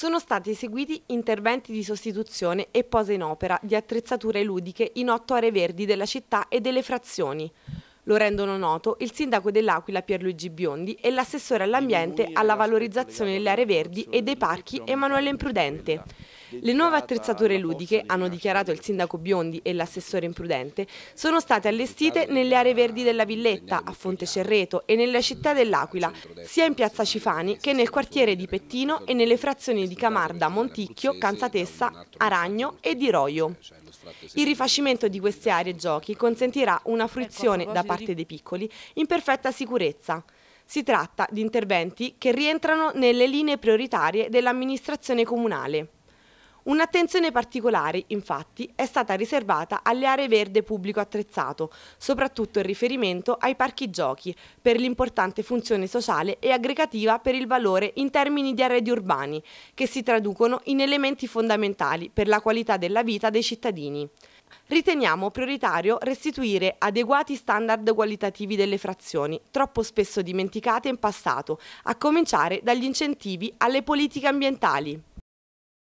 sono stati eseguiti interventi di sostituzione e posa in opera di attrezzature ludiche in otto aree verdi della città e delle frazioni. Lo rendono noto il sindaco dell'Aquila Pierluigi Biondi e l'assessore all'ambiente alla valorizzazione delle aree verdi e dei parchi Emanuele Imprudente. Le nuove attrezzature ludiche, hanno dichiarato il sindaco Biondi e l'assessore Imprudente, sono state allestite nelle aree verdi della Villetta, a Fonte Cerreto e nella città dell'Aquila, sia in piazza Cifani che nel quartiere di Pettino e nelle frazioni di Camarda, Monticchio, Canzatessa, Aragno e di Roio. Il rifacimento di queste aree giochi consentirà una fruizione da parte dei piccoli in perfetta sicurezza. Si tratta di interventi che rientrano nelle linee prioritarie dell'amministrazione comunale. Un'attenzione particolare, infatti, è stata riservata alle aree verde pubblico attrezzato, soprattutto in riferimento ai parchi giochi, per l'importante funzione sociale e aggregativa per il valore in termini di arredi urbani, che si traducono in elementi fondamentali per la qualità della vita dei cittadini. Riteniamo prioritario restituire adeguati standard qualitativi delle frazioni, troppo spesso dimenticate in passato, a cominciare dagli incentivi alle politiche ambientali.